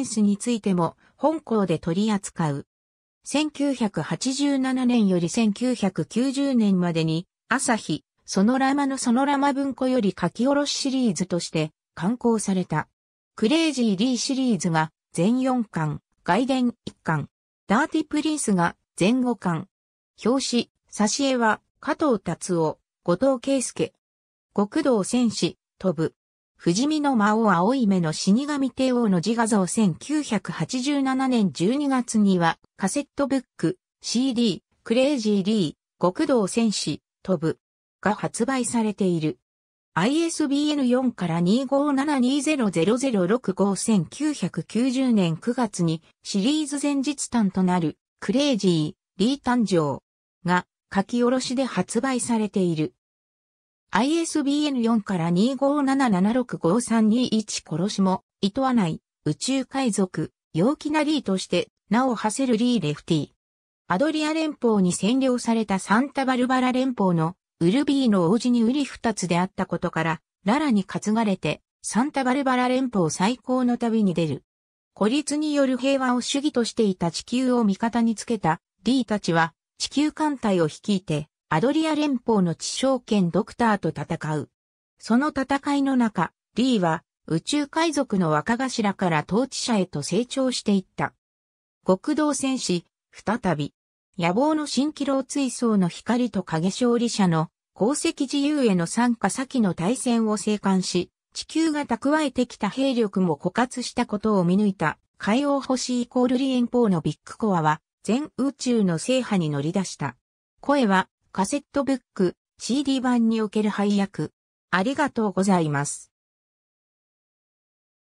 ンスについても本校で取り扱う。1987年より1990年までに朝日、そのラマのそのラマ文庫より書き下ろしシリーズとして刊行された。クレイジー・リーシリーズが全4巻、外伝1巻、ダーティ・プリンスが全5巻。表紙、挿絵は加藤達夫、後藤圭介。極道戦士、飛ぶ。不死身の魔王青い目の死神帝王の自画像1987年12月には、カセットブック、CD、クレイジー・リー、極道戦士、飛ぶ、が発売されている。ISBN4 から2572000651990年9月にシリーズ前日誕となるクレイジー・リー誕生が書き下ろしで発売されている。ISBN4 から257765321殺しも、厭わない、宇宙海賊、陽気なリーとして、名を馳せるリー・レフティ。アドリア連邦に占領されたサンタバルバラ連邦のウルビーの王子にウリ二つであったことから、ララに担がれて、サンタバルバラ連邦最高の旅に出る。孤立による平和を主義としていた地球を味方につけた、リーたちは、地球艦隊を率いて、アドリア連邦の地小権ドクターと戦う。その戦いの中、リーは宇宙海賊の若頭から統治者へと成長していった。極道戦士、再び、野望の蜃気楼追走の光と影勝利者の功績自由への参加先の対戦を生還し、地球が蓄えてきた兵力も枯渇したことを見抜いた海王星イコールリエンポーのビッグコアは全宇宙の制覇に乗り出した。声はカセットブック、CD 版における配役。ありがとうございます。